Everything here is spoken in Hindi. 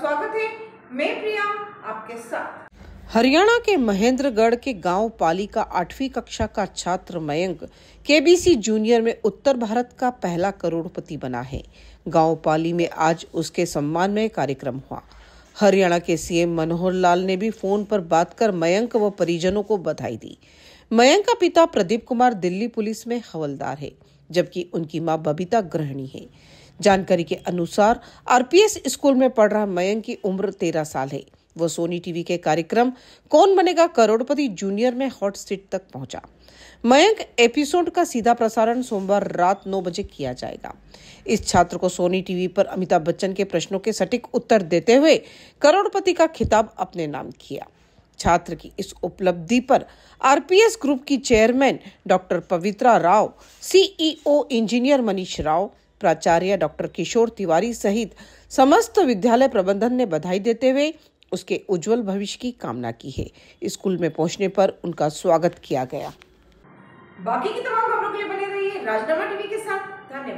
स्वागत है मैं प्रिया आपके साथ हरियाणा के महेंद्रगढ़ के गांव पाली का आठवीं कक्षा का छात्र मयंक केबीसी जूनियर में उत्तर भारत का पहला करोड़पति बना है गांव पाली में आज उसके सम्मान में कार्यक्रम हुआ हरियाणा के सीएम मनोहर लाल ने भी फोन पर बात कर मयंक व परिजनों को बधाई दी मयंक का पिता प्रदीप कुमार दिल्ली पुलिस में हवलदार है जबकि उनकी मां बबीता गृहिणी है जानकारी के अनुसार आरपीएस स्कूल में पढ़ रहा मयंक की उम्र तेरह साल है वो सोनी टीवी के कार्यक्रम कौन बनेगा करोड़पति जूनियर में हॉट सीट तक पहुंचा मयंक एपिसोड का सीधा प्रसारण सोमवार रात नौ बजे किया जाएगा इस छात्र को सोनी टीवी पर अमिताभ बच्चन के प्रश्नों के सटीक उत्तर देते हुए करोड़पति का खिताब अपने नाम किया छात्र की इस उपलब्धि पर आरपीएस ग्रुप की chairman doctor Pavitra Rao CEO engineer Manish Rao प्राचार्य डॉक्टर किशोर तिवारी सहित समस्त विद्यालय प्रबंधन ने बधाई देते हुए उसके उज्जवल भविष्य की कामना की है स्कूल में पहुंचने पर उनका स्वागत किया गया बाकी की तमाम खबरों के लिए बने रहिए राजनामा टीवी के साथ धन्यवाद